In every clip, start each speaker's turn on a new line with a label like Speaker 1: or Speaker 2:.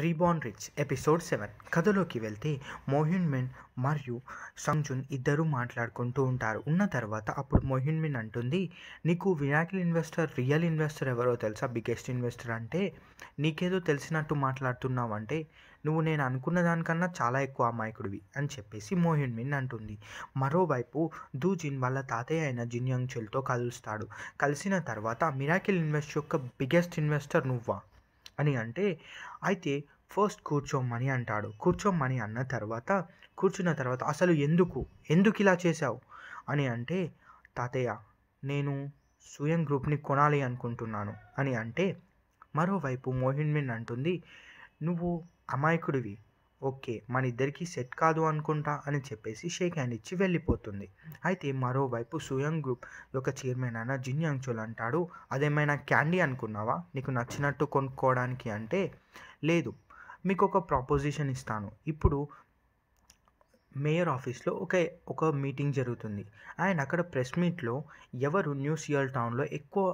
Speaker 1: రీబాన్ rich episode seven కథలోకి వెళ్తే మోహిన్ men మరియు సంజున్ ఇద్దరూ మాట్లాడుకుంటూ ఉంటారు ఉన్న తర్వాత అప్పుడు మోహిన్ మెన్ అంటుంది నీకు వినాయకల్ ఇన్వెస్టర్ రియల్ ఇన్వెస్టర్ ఎవరో తెలుసా బిగ్గెస్ట్ ఇన్వెస్టర్ అంటే నీకేదో తెలిసినట్టు మాట్లాడుతున్నావు అంటే నువ్వు నేను అనుకున్న దానికన్నా చాలా ఎక్కువ అమాయకుడివి అని చెప్పేసి మోహిన్ మిన్ అంటుంది మరోవైపు దూజిన్ వాళ్ళ తాతయ్య అయిన జిన్యంగ్ చెల్తో కలుస్తాడు కలిసిన తర్వాత మిరాకిల్ ఇన్వెస్ట్ యొక్క బిగ్గెస్ట్ ఇన్వెస్టర్ నువ్వా అని అంటే అయితే ఫస్ట్ కూర్చోమని అంటాడు కూర్చోమని అన్న తర్వాత కూర్చున్న తర్వాత అసలు ఎందుకు ఎందుకు ఇలా చేశావు అని అంటే తాతయ్య నేను స్వయం గ్రూప్ని కొనాలి అనుకుంటున్నాను అని అంటే మరోవైపు మోహిన్మిన్ అంటుంది నువ్వు అమాయకుడివి ఓకే మన ఇద్దరికి సెట్ కాదు అనుకుంటా అని చెప్పేసి షేక్ హ్యాండ్ ఇచ్చి వెళ్ళిపోతుంది అయితే మరోవైపు సుయంగ్ గ్రూప్ యొక్క చైర్మన్ అయిన జిన్ చోల్ అంటాడు అదేమైనా క్యాండీ అనుకున్నావా నీకు నచ్చినట్టు కొనుక్కోవడానికి అంటే లేదు మీకు ఒక ప్రాపోజిషన్ ఇస్తాను ఇప్పుడు మేయర్ ఆఫీస్లో ఒక ఒక మీటింగ్ జరుగుతుంది అండ్ అక్కడ ప్రెస్ మీట్లో ఎవరు న్యూ సియల్ టౌన్లో ఎక్కువ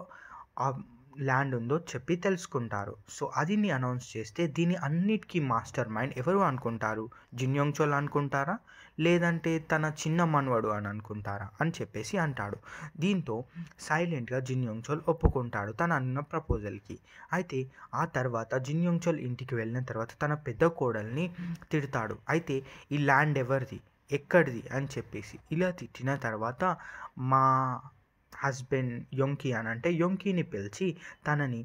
Speaker 1: ల్యాండ్ ఉందో చెప్పి తెలుసుకుంటారు సో అది అనౌన్స్ చేస్తే దీని అన్నిటికీ మాస్టర్ మైండ్ ఎవరు అనుకుంటారు జిన్యోంగ్ చోల్ అనుకుంటారా లేదంటే తన చిన్న మనవడు అని అనుకుంటారా అని చెప్పేసి అంటాడు దీంతో సైలెంట్గా జిన్యోంగ్ చోల్ ఒప్పుకుంటాడు తన అన్న ప్రపోజల్కి అయితే ఆ తర్వాత జిన్యోంగ్ చోల్ ఇంటికి వెళ్ళిన తర్వాత తన పెద్ద కోడల్ని తిడతాడు అయితే ఈ ల్యాండ్ ఎవరిది ఎక్కడిది అని చెప్పేసి ఇలా తిట్టిన తర్వాత మా హస్బెండ్ యొంకి అని అంటే యొంకిని పిలిచి తనని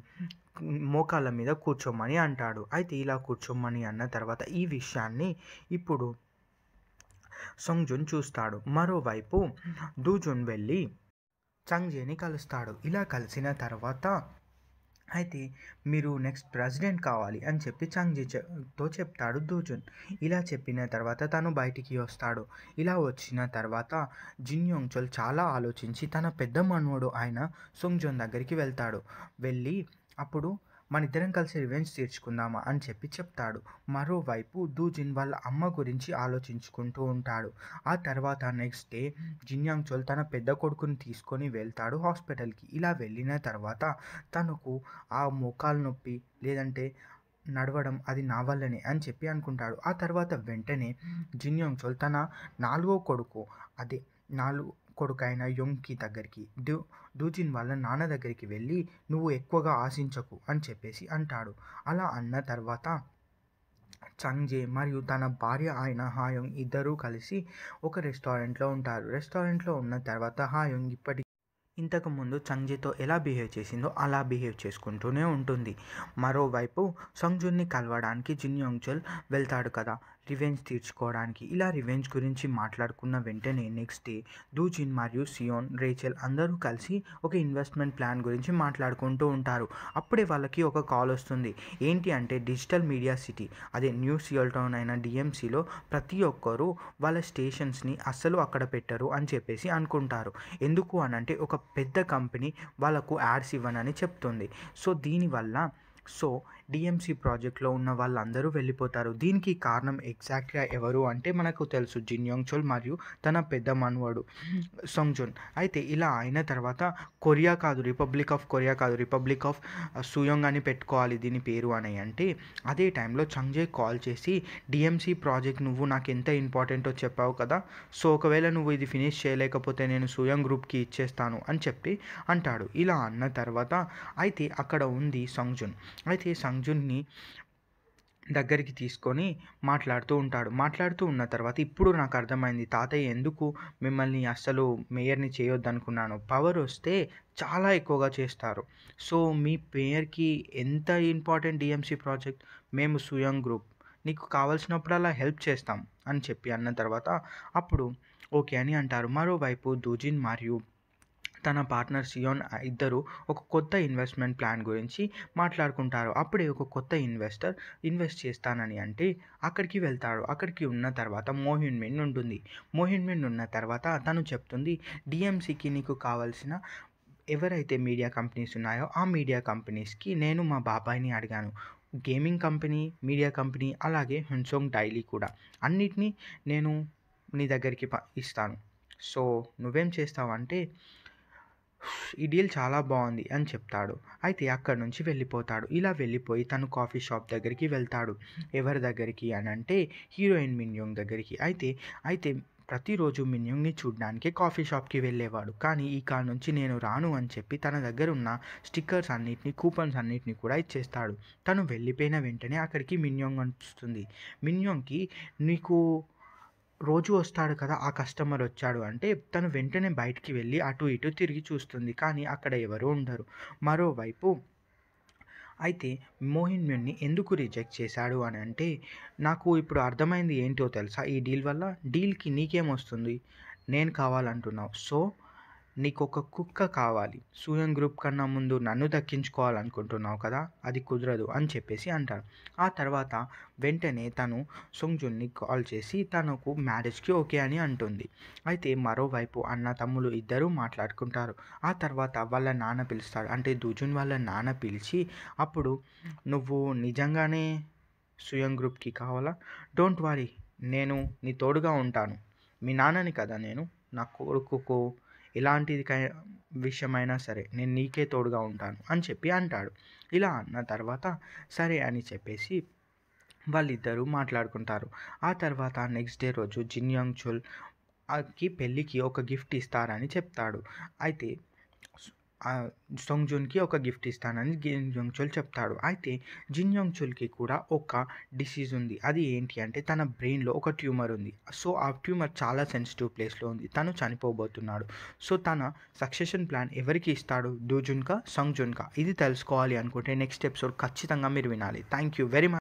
Speaker 1: మోకాళ్ళ మీద కూర్చోమని అంటాడు అయితే ఇలా కూర్చోమని అన్న తర్వాత ఈ విషయాన్ని ఇప్పుడు సంగ్జున్ చూస్తాడు మరోవైపు దూజున్ వెళ్ళి చంగ్జేని కలుస్తాడు ఇలా కలిసిన తర్వాత అయితే మీరు నెక్స్ట్ ప్రెసిడెంట్ కావాలి అని చెప్పి చాంగ్జీతో చెప్తాడు దూజున్ ఇలా చెప్పిన తర్వాత తను బయటికి వస్తాడు ఇలా వచ్చిన తర్వాత జిన్ యోంగ్చోల్ చాలా ఆలోచించి తన పెద్ద మనవడు ఆయన సుంగ్జోన్ దగ్గరికి వెళ్తాడు వెళ్ళి అప్పుడు మన ఇద్దరం కలిసి రివెంజ్ తీర్చుకుందామా అని చెప్పి చెప్తాడు మరోవైపు దూజిన్ వాళ్ళ అమ్మ గురించి ఆలోచించుకుంటూ ఉంటాడు ఆ తర్వాత నెక్స్ట్ డే జిన్యాంగ్ చోల్ తన పెద్ద కొడుకుని తీసుకొని వెళ్తాడు హాస్పిటల్కి ఇలా వెళ్ళిన తర్వాత తనకు ఆ మోకాలు నొప్పి లేదంటే నడవడం అది నా వల్లనే అని చెప్పి అనుకుంటాడు ఆ తర్వాత వెంటనే జిన్యాంగ్ చోల్ తన నాలుగో కొడుకు అదే నాలుగు కొడుకైన యొంగ్కి దగ్గరికి డూ డూజిన్ వాళ్ళ నాన్న దగ్గరికి వెళ్ళి నువ్వు ఎక్కువగా ఆశించకు అని చెప్పేసి అంటాడు అలా అన్న తర్వాత చంజే మరియు తన భార్య ఆయన హాయోంగ్ ఇద్దరూ కలిసి ఒక రెస్టారెంట్లో ఉంటారు రెస్టారెంట్లో ఉన్న తర్వాత హాయోంగ్ ఇప్పటి ఇంతకుముందు చంగ్జీతో ఎలా బిహేవ్ చేసిందో అలా బిహేవ్ చేసుకుంటూనే ఉంటుంది మరోవైపు సంజున్ని కలవడానికి జిన్ వెళ్తాడు కదా రివెంజ్ తీర్చుకోవడానికి ఇలా రివెంజ్ గురించి మాట్లాడుకున్న వెంటనే నెక్స్ట్ డే దూజిన్ మరియు సియోన్ రేచల్ అందరూ కలిసి ఒక ఇన్వెస్ట్మెంట్ ప్లాన్ గురించి మాట్లాడుకుంటూ ఉంటారు అప్పుడే వాళ్ళకి ఒక కాల్ వస్తుంది ఏంటి అంటే డిజిటల్ మీడియా సిటీ అదే న్యూ సియోల్ టౌన్ అయిన డిఎంసీలో ప్రతి ఒక్కరూ వాళ్ళ స్టేషన్స్ని అస్సలు అక్కడ పెట్టరు అని చెప్పేసి అనుకుంటారు ఎందుకు అని అంటే ఒక పెద్ద కంపెనీ వాళ్ళకు యాడ్స్ ఇవ్వనని చెప్తుంది సో దీనివల్ల సో డిఎంసి ప్రాజెక్ట్లో ఉన్న వాళ్ళందరూ వెళ్ళిపోతారు దీనికి కారణం ఎగ్జాక్ట్గా ఎవరు అంటే మనకు తెలుసు జిన్ యోంగ్ చోల్ మరియు తన పెద్ద మనవాడు సొంగ్జోన్ అయితే ఇలా అయిన తర్వాత కొరియా కాదు రిపబ్లిక్ ఆఫ్ కొరియా కాదు రిపబ్లిక్ ఆఫ్ సుయోంగ్ అని పెట్టుకోవాలి దీని పేరు అని అంటే అదే టైంలో చంగ్జే కాల్ చేసి డిఎంసి ప్రాజెక్ట్ నువ్వు నాకు ఎంత ఇంపార్టెంటో చెప్పావు కదా సో ఒకవేళ నువ్వు ఇది ఫినిష్ చేయలేకపోతే నేను సుయోంగ్ గ్రూప్కి ఇచ్చేస్తాను అని చెప్పి అంటాడు ఇలా అన్న తర్వాత అయితే అక్కడ ఉంది సంగ్జున్ అయితే సంగ్జున్ని దగ్గరికి తీసుకొని మాట్లాడుతూ ఉంటాడు మాట్లాడుతూ ఉన్న తర్వాత ఇప్పుడు నాకు అర్థమైంది తాతయ్య ఎందుకు మిమ్మల్ని అస్సలు మేయర్ని చేయొద్దనుకున్నాను పవర్ వస్తే చాలా ఎక్కువగా చేస్తారు సో మీ మేయర్కి ఎంత ఇంపార్టెంట్ డిఎంసీ ప్రాజెక్ట్ మేము సుయంగ్ గ్రూప్ నీకు కావాల్సినప్పుడు అలా హెల్ప్ చేస్తాం అని చెప్పి అన్న తర్వాత అప్పుడు ఓకే అని అంటారు మరోవైపు దూజిన్ మరియు తన పార్ట్నర్ సియోన్ ఇద్దరు ఒక కొత్త ఇన్వెస్ట్మెంట్ ప్లాన్ గురించి మాట్లాడుకుంటారు అప్పుడే ఒక కొత్త ఇన్వెస్టర్ ఇన్వెస్ట్ చేస్తానని అంటే అక్కడికి వెళ్తాడు అక్కడికి ఉన్న తర్వాత మోహిన్ మిన్ ఉంటుంది మోహిన్ మిన్ ఉన్న తర్వాత తను చెప్తుంది డిఎంసికి నీకు కావాల్సిన ఎవరైతే మీడియా కంపెనీస్ ఉన్నాయో ఆ మీడియా కంపెనీస్కి నేను మా బాబాయిని అడిగాను గేమింగ్ కంపెనీ మీడియా కంపెనీ అలాగే హున్సోంగ్ డైలీ కూడా అన్నిటినీ నేను నీ దగ్గరికి ఇస్తాను సో నువ్వేం చేస్తావంటే ఈ డీల్ చాలా బాగుంది అని చెప్తాడు అయితే అక్కడ నుంచి వెళ్ళిపోతాడు ఇలా వెళ్ళిపోయి తను కాఫీ షాప్ దగ్గరికి వెళ్తాడు ఎవరి దగ్గరికి అని అంటే హీరోయిన్ మిన్యోంగ్ దగ్గరికి అయితే అయితే ప్రతిరోజు మిన్యుంగ్ని చూడడానికి కాఫీ షాప్కి వెళ్ళేవాడు కానీ ఈ కాడ నుంచి నేను రాను అని చెప్పి తన దగ్గర ఉన్న స్టిక్కర్స్ అన్నిటిని కూపన్స్ అన్నిటిని కూడా ఇచ్చేస్తాడు తను వెళ్ళిపోయిన వెంటనే అక్కడికి మిన్యోంగ్ వస్తుంది మిన్యోంగ్కి నీకు రోజు వస్తాడు కదా ఆ కస్టమర్ వచ్చాడు అంటే తను వెంటనే బయటికి వెళ్ళి అటు ఇటు తిరిగి చూస్తుంది కానీ అక్కడ ఎవరూ ఉండరు మరోవైపు అయితే మోహిన్యుణ్ణి ఎందుకు రిజెక్ట్ చేశాడు అని అంటే నాకు ఇప్పుడు అర్థమైంది ఏంటో తెలుసా ఈ డీల్ వల్ల డీల్కి నీకేమొస్తుంది నేను కావాలంటున్నావు సో నీకు ఒక కుక్క కావాలి సూయం గ్రూప్ కన్నా ముందు నన్ను దక్కించుకోవాలనుకుంటున్నావు కదా అది కుదరదు అని చెప్పేసి అంటారు ఆ తర్వాత వెంటనే తను సుంగ్జున్ని కాల్ చేసి తనకు మ్యారేజ్కి ఓకే అని అంటుంది అయితే మరోవైపు అన్న తమ్ములు ఇద్దరూ మాట్లాడుకుంటారు ఆ తర్వాత వాళ్ళ నాన్న పిలుస్తాడు అంటే దుజున్ వాళ్ళ నాన్న పిలిచి అప్పుడు నువ్వు నిజంగానే సుయం గ్రూప్కి కావాలా డోంట్ వారీ నేను నీ తోడుగా ఉంటాను మీ నాన్నని కదా నేను నా కొడుకుకు ఎలాంటిది విషయమైనా సరే నేను నీకే తోడుగా ఉంటాను అని చెప్పి అంటాడు ఇలా అన్న తర్వాత సరే అని చెప్పేసి వాళ్ళిద్దరూ మాట్లాడుకుంటారు ఆ తర్వాత నెక్స్ట్ డే రోజు జిన్యాంగ్ చుల్కి పెళ్ళికి ఒక గిఫ్ట్ ఇస్తారని చెప్తాడు అయితే సొంగ్ జోన్కి ఒక గిఫ్ట్ ఇస్తానని జిన్ యోంగ్ చోల్ చెప్తాడు అయితే జిన్ యోంగ్ చోల్కి కూడా ఒక డిసీజ్ ఉంది అది ఏంటి అంటే తన బ్రెయిన్లో ఒక ట్యూమర్ ఉంది సో ఆ ట్యూమర్ చాలా సెన్సిటివ్ ప్లేస్లో ఉంది తను చనిపోబోతున్నాడు సో తన సక్సెషన్ ప్లాన్ ఎవరికి ఇస్తాడు దూజున్కా సంగ్ జున్కా ఇది తెలుసుకోవాలి అనుకుంటే నెక్స్ట్ ఎపిసోడ్ ఖచ్చితంగా మీరు వినాలి థ్యాంక్ యూ వెరీ మచ్